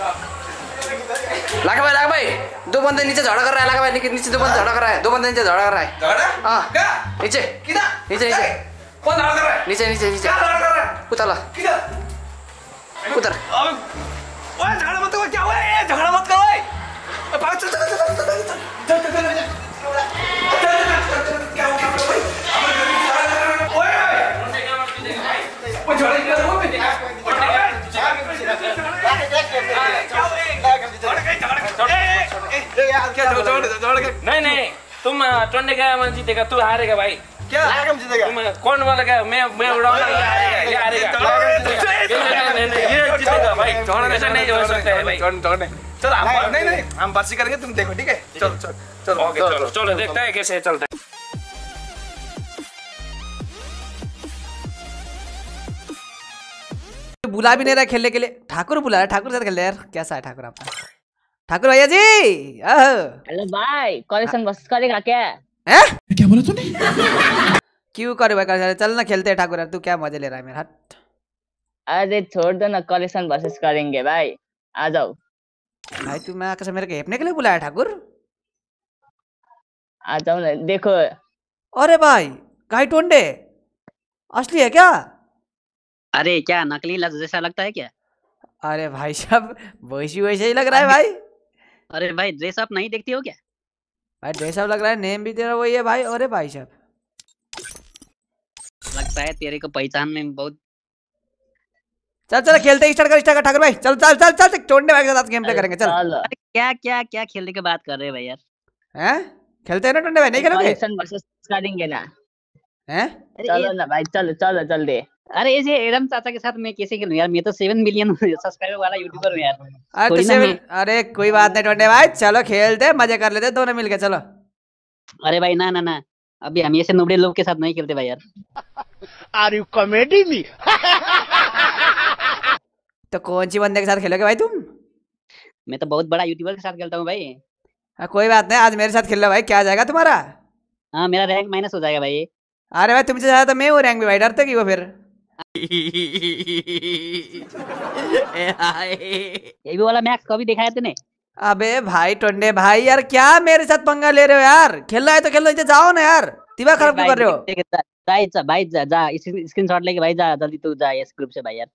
लाग भाइ लाखा भाइ दो नीचे झडा गरेर लाखा भाइ नीचे दो बन्दे झडा गरेर दो बन्दे नीचे झडा गरेर नीचे नीचे नीचे नीचे नीचे नीचे उता ल उता नहीं नहीं तुम टोंडे का मन जीतेगा तू हारेगा भाई क्या जीतेगा कौन वाला मैं मैं हम बातचीत करेंगे तुम देखो ठीक है चलो चलो देखते हैं कैसे चलता है बुला भी नहीं रहा खेलने के लिए ठाकुर बुला रहा ठाकुर साथ खेल रहे यार कैसा है ठाकुर आपका ठाकुर भैया जी हेलो भाई कलेक्शन बस करेगा क्या है क्या बोला तूने क्यों करे भाई कॉलेक्शन चल ना खेलते हैं ठाकुर तू क्या मजे ले रहा है मेरा अरे छोड़ दो ना कलेक्शन बसेस करेंगे भाई आ जाओ भाई तू मैं कैसे मेरे को हेपने के लिए बुलाया ठाकुर आ जाओ ना देखो अरे भाई गाय टोंडे असली है क्या अरे क्या नकली लग जैसा लगता है क्या अरे भाई साहब वैसी वैसे ही लग रहा है भाई अरे भाई ड्रेस आप नहीं देखती हो क्या भाई ड्रेस आप लग रहा है नेम भी तेरा वही है भाई अरे भाई साहब लगता है तेरे को पहचान में बहुत चल चल खेलते स्टार्ट कर स्टार्ट कर ठाकुर भाई चल चल चल चल चोंडे भाई के साथ गेम प्ले करेंगे चल क्या क्या क्या खेलने की बात कर रहे हैं भाई यार हैं खेलते हैं ना टोंडे भाई नहीं खेलोगे कलेक्शन वर्सेस करेंगे ना हैं चलो ना भाई चलो चलो जल्दी अरे ऐसे एडम चाचा के साथ मैं कैसे खेलूं यार मैं तो सेवन मिलियन सब्सक्राइबर वाला यूट्यूबर हूं यार अरे तो कोई सेवन अरे कोई बात नहीं टोटे भाई चलो खेलते मजे कर लेते दोनों मिलके चलो अरे भाई ना ना ना अभी हम ऐसे नुबड़े लोग के साथ नहीं खेलते भाई यार आर यू कॉमेडी मी तो कौन सी बंदे के साथ खेलोगे भाई तुम मैं तो बहुत बड़ा यूट्यूबर के साथ खेलता हूँ भाई आ, हाँ, कोई बात नहीं आज मेरे साथ खेल लो भाई क्या जाएगा तुम्हारा हाँ मेरा रैंक माइनस हो जाएगा भाई अरे भाई तुमसे ज्यादा तो मैं वो रैंक भी भाई डरते कि वो फिर ये भी वाला मैक्स कभी दिखाया तूने अबे भाई टंडे भाई यार क्या मेरे साथ पंगा ले रहे हो यार खेलना है तो खेलो इधर जाओ ना यार दिमाग खराब क्यों कर रहे हो जा जा भाई जा जा स्क्रीनशॉट लेके भाई जा जल्दी तू जा इस ग्रुप से भाई यार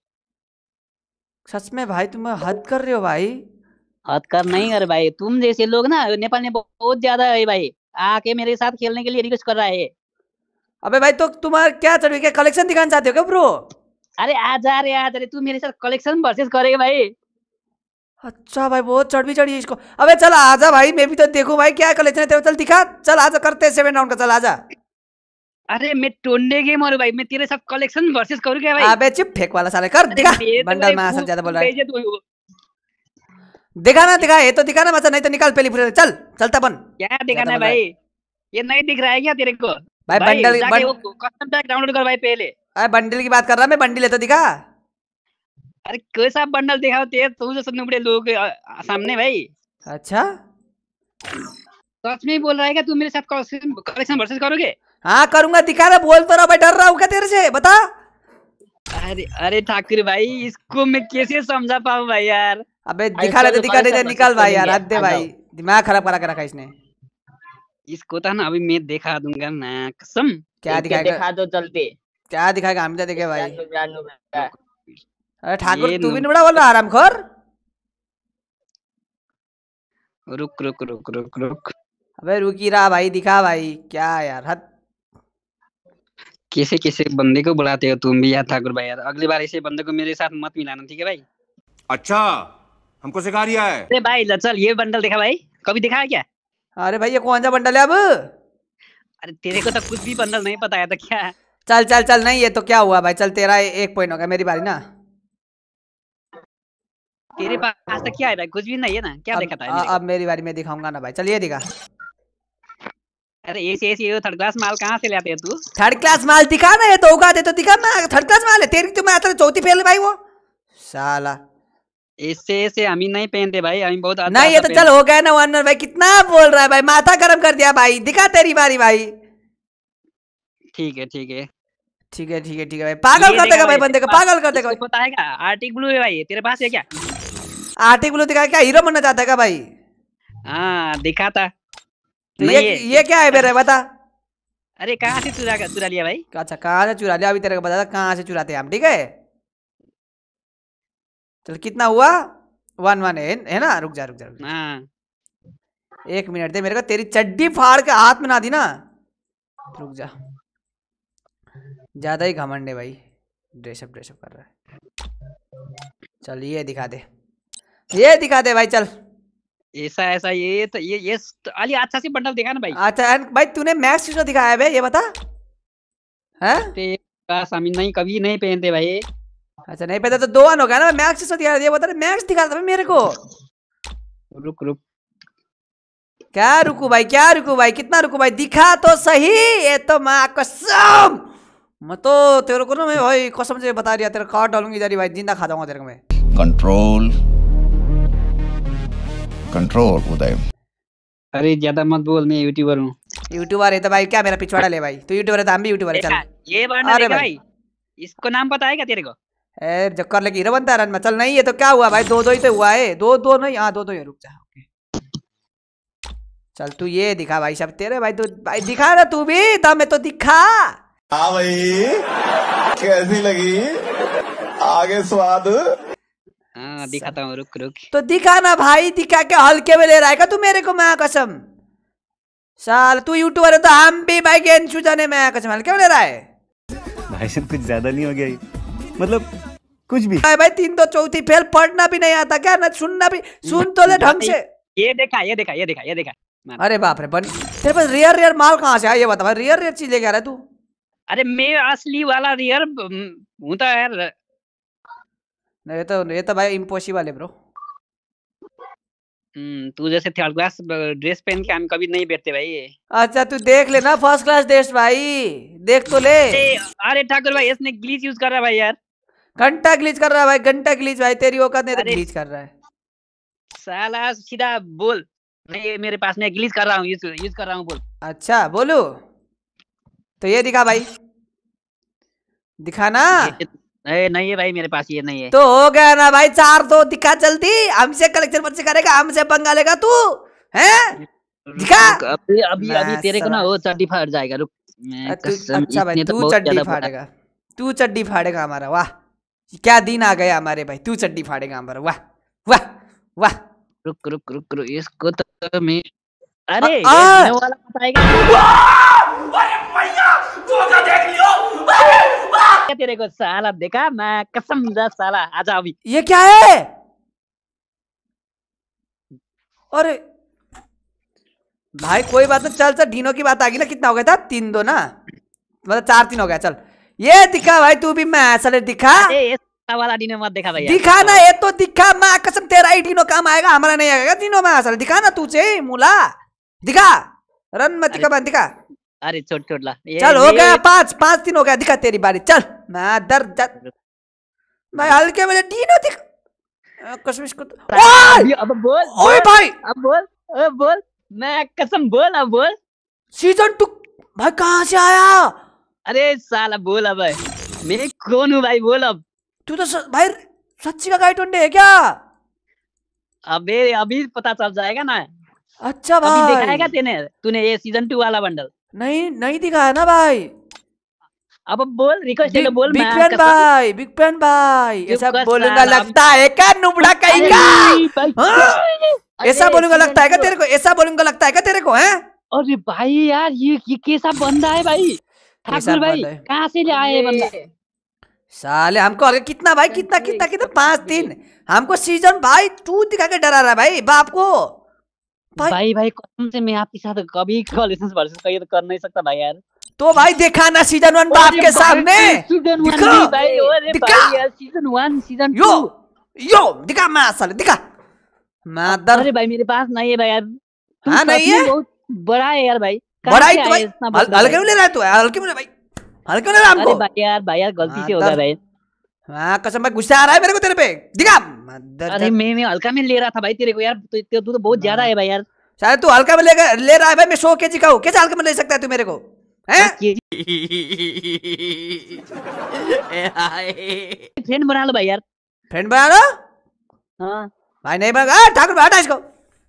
सच में भाई तुम हद कर रहे हो भाई हद कर नहीं कर भाई तुम जैसे लोग ना नेपाल में बहुत ज्यादा है भाई आके मेरे साथ खेलने के लिए रिक्वेस्ट कर रहा है अबे भाई तो तुम्हारा क्या चल क्या कलेक्शन दिखाना चाहते हो क्या ब्रो अरे आज आ आज अरे तू मेरे साथ कलेक्शन वर्सेस करेगा भाई अच्छा भाई बहुत चढ़ी चढ़ी इसको अबे चल आजा भाई मैं भी तो देखूं भाई क्या कलेक्शन है तेरे चल दिखा चल आजा करते हैं सेवन राउंड का चल आजा अरे मैं टोंडे गेम और भाई मैं तेरे साथ कलेक्शन वर्सेस करूं क्या भाई अबे चुप फेंक वाला साले कर दिखा तो बंडल में सब ज्यादा बोल रहा है दिखा ना दिखा ये तो दिखा ना मचा नहीं तो निकाल पहली चल चलता बन क्या दिखाना है भाई ये नहीं दिख रहा है क्या तेरे को भाई बंडल कस्टम पैक डाउनलोड कर भाई पहले अरे बंडल की बात कर रहा मैं बंडल लेता दिखा अरे कैसा बंडल दिखा तेरे तू तो जैसे नुबड़े लोग सामने भाई अच्छा सच बोल रहा है क्या तू मेरे साथ कलेक्शन कलेक्शन वर्सेस करोगे हाँ करूंगा दिखा रहा बोल तो रहा भाई डर रहा हूँ क्या तेरे से बता अरे अरे ठाकुर भाई इसको मैं कैसे समझा पाऊँ भाई यार अबे दिखा रहे दिखा रहे निकल भाई यार हद भाई दिमाग खराब करा के रखा इसने इसको तो ना अभी मैं दिखा दूंगा ना कसम क्या दिखाएगा दिखा दो चलते क्या दिखाएगा हम तो देखे भाई अरे ठाकुर तू भी बड़ा बोल रहा आराम खोर रुक रुक रुक रुक रुक अबे रुक ही रहा भाई दिखा भाई क्या यार हद किसी किसी बंदे को बुलाते हो तुम भी यार ठाकुर भाई यार अगली बार ऐसे बंदे को मेरे साथ मत मिलाना ठीक है भाई अच्छा हमको सिखा रिया है अरे भाई चल ये बंडल देखा भाई कभी दिखाया क्या अरे भाई ये कौन सा बंडल है अब अरे तेरे को तो कुछ भी बंडल नहीं पता है तो क्या है चल चल चल नहीं ये तो क्या हुआ भाई चल तेरा एक पॉइंट हो गया मेरी बारी ना तेरे पास तो क्या है भाई कुछ भी नहीं है ना क्या देखा था है अब मेरी बारी में दिखाऊंगा ना भाई चल ये दिखा अरे ये ये थर्ड क्लास माल कहाँ से लाते आते तू थर्ड क्लास माल दिखा ना ये तो उगा दे तो दिखा ना थर्ड क्लास माल है तेरी तो मैं आता तो चौथी फेल भाई वो साला ऐसे ऐसे हम ही नहीं पहनते भाई हम बहुत अच्छा नहीं ये तो चल हो गया ना वानर भाई कितना बोल रहा है भाई माथा गर्म कर दिया भाई दिखा तेरी बारी भाई ठीक है ठीक है ठीक है ठीक है ठीक है भाई पागल कर देगा भाई बंदे को पागल कर देगा बताएगा आर्टिक ब्लू है भाई तेरे पास है क्या आर्टिक ब्लू दिखा क्या हीरो बनना चाहता है क्या भाई हाँ दिखाता तो ये ये क्या है मेरे बता अरे कहाँ से चुरा चुरा लिया भाई अच्छा कहाँ से चुरा लिया अभी तेरे को बता कहाँ से चुराते हैं हम ठीक है चल कितना हुआ वन वन है है ना रुक जा रुक जा, रुक जा। हाँ। एक मिनट दे मेरे को तेरी चड्डी फाड़ के हाथ में ना दी ना रुक जा ज्यादा ही घमंड है भाई ड्रेसअप ड्रेसअप कर रहा है चल ये दिखा दे ये दिखा दे भाई चल ऐसा ऐसा ये तो ये ये अली अच्छा सी बंडल दिखा ना भाई अच्छा भाई तूने मैक्स किसको दिखाया है ये बता हैं नहीं कभी नहीं पहनते भाई अच्छा नहीं पता तो दो वन हो गया ना मैक्स से दिया दिया बता रहे मैक्स दिखा था मेरे को रुक रुक क्या रुकू भाई क्या रुकू भाई कितना रुकू भाई दिखा तो सही ये तो मैं कसम मैं तो तेरे को ना मैं भाई कसम से बता रही तेरा कार्ड डालूंगी जारी भाई जिंदा खा जाऊंगा तेरे को मैं कंट्रोल कंट्रोल उदय अरे ज्यादा मत बोल मैं यूट्यूबर हूं यूट्यूबर है तो भाई क्या मेरा पिछवाड़ा ले भाई तू यूट्यूबर है तो हम भी यूट्यूबर है चल ये देख भाई इसको नाम पता है क्या तेरे को एर जब कर लेगी हीरो बनता रन में चल नहीं है तो क्या हुआ भाई दो दो ही तो हुआ है दो दो नहीं हाँ दो दो ही रुक जा ओके चल तू ये दिखा भाई सब तेरे भाई तू तो, भाई दिखा ना तू भी दम है तो दिखा हाँ भाई कैसी लगी आगे स्वाद हाँ दिखाता हूँ रुक रुक तो दिखा ना भाई दिखा के हल्के में ले रहा है तू मेरे को मैं कसम साल तू यूट्यूबर है तो हम भी भाई गेंद छू जाने में कसम हल्के में ले रहा है भाई सब कुछ ज्यादा नहीं हो गया मतलब कुछ भी भाई भाई तीन दो तो चौथी फेल पढ़ना भी नहीं आता क्या ना सुनना भी सुन तो ले ढंग से ये देखा ये देखा ये देखा ये देखा अरे बाप रे बन तेरे पास रियर रियर माल कहाँ से आया बता रियर रियर चीज लेके आ रहा है तू अरे मैं असली वाला रियर हूँ तो यार नहीं ये तो ये तो भाई इम्पॉसिबल है ब्रो हम्म, तू जैसे थर्ड क्लास ड्रेस पहन के हम कभी नहीं बैठते भाई अच्छा तू देख ले ना फर्स्ट क्लास ड्रेस भाई देख तो ले अरे ठाकुर भाई इसने ग्लीच यूज कर रहा है भाई यार घंटा ग्लिच कर रहा है भाई घंटा ग्लिच भाई तेरी औकात नहीं तो ग्लिच कर रहा है साला सीधा बोल नहीं मेरे पास में ग्लिच कर रहा हूं यूज, यूज कर रहा हूं बोल अच्छा बोलो तो ये दिखा भाई दिखाना नहीं नहीं है भाई मेरे पास ये नहीं है तो हो गया ना भाई चार तो दिखा जल्दी हमसे कलेक्शन पर्ची करेगा हमसे पंगा लेगा तू है दिखा अभी अभी अभी तेरे को ना वो चड्डी फाड़ जाएगा रुक अच्छा भाई तू चड्डी फाड़ेगा तू चड्डी फाड़ेगा हमारा वाह क्या दिन आ गया हमारे भाई तू चड्डी फाड़ेगा हमारा वाह वाह वाह रुक रुक रुक रुक इसको तो मैं अरे ये वाला बताएगा अरे मैया तू तो देख लियो अरे तेरे को साला देखा मैं कसम दा साला आजा अभी ये क्या है अरे भाई कोई बात नहीं चल चल ढीनो की बात आ गई ना कितना हो गया था तीन दो ना मतलब चार तीन हो गया चल ये दिखा भाई तू भी मैं साले दिखा वाला डीनो मत दिखा भाई दिखा ना तो- ये तो दिखा मैं कसम तेरा ही डीनो काम आएगा हमारा नहीं आएगा डीनो में साले दिखा ना तुझे मुला दिखा रन मत दिखा बन दिखा अरे छोट छोट ला चल हो गया पांच पांच दिन हो गया दिखा तेरी बारी चल मैं दर मैं हाँ। हल्के में डीनो दिख कश्मीर को तो- ओए अब बोल ओए भाई अब बोल ओए बोल मैं कसम बोल अब बोल सीजन टू भाई कहाँ से आया अरे साला बोल अब मैं कौन हूँ भाई बोल अब तू तो भाई सच्ची का गाइड है क्या अबे अभी पता चल जाएगा ना अच्छा भाई अभी दिखाएगा तेने तूने ये सीजन टू वाला बंडल नहीं नहीं दिखाया ना भाई अब बोल रिक्वेस्ट है तो बोल बिग पैन भाई बिग पैन भाई ऐसा बोलूंगा लगता है क्या नुबड़ा कहीं का हाँ? ऐसा बोलूंगा लगता है क्या तेरे को ऐसा बोलूंगा लगता है क्या तेरे को है अरे भाई यार ये ये कैसा बंदा है भाई ठाकुर भाई कहाँ से आए बंदा साले हमको अरे कितना भाई कितना कितना कितना पांच दिन हमको सीजन भाई टू दिखा के डरा रहा भाई बाप को भाई भाई, भाई कौन से मैं आपके साथ कभी कॉलेज वर्सेस का ये तो कर नहीं सकता भाई यार तो भाई देखा ना सीजन वन बाप के सामने दिखा दिखा season one season yo yo दिखा मैं साले दिखा मादर अरे भाई मेरे पास नहीं है भाई यार हाँ नहीं है बड़ा है यार भाई बड़ा तो भाई हल्के में ले रहा है तू हल्के में भाई हल्के में ले रहा हमको अरे भाई यार भाई यार गलती हाँ, से हो गया भाई हां कसम भाई गुस्सा आ रहा है मेरे को तेरे पे दिखा अरे मैं मैं हल्का में ले रहा था भाई तेरे को यार तो तू तो बहुत ज्यादा हाँ। है भाई यार शायद तू हल्का में ले ले रहा है भाई मैं 100 केजी का हूं कैसे हल्का में ले सकता है तू मेरे को हैं फ्रेंड बना लो भाई यार फ्रेंड बना लो हां भाई नहीं बना ठाकुर हटा इसको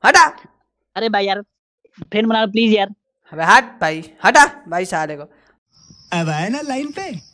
हटा अरे भाई यार फ्रेंड बना लो प्लीज यार अबे हट भाई हटा भाई सारे को अब आए ना लाइन पे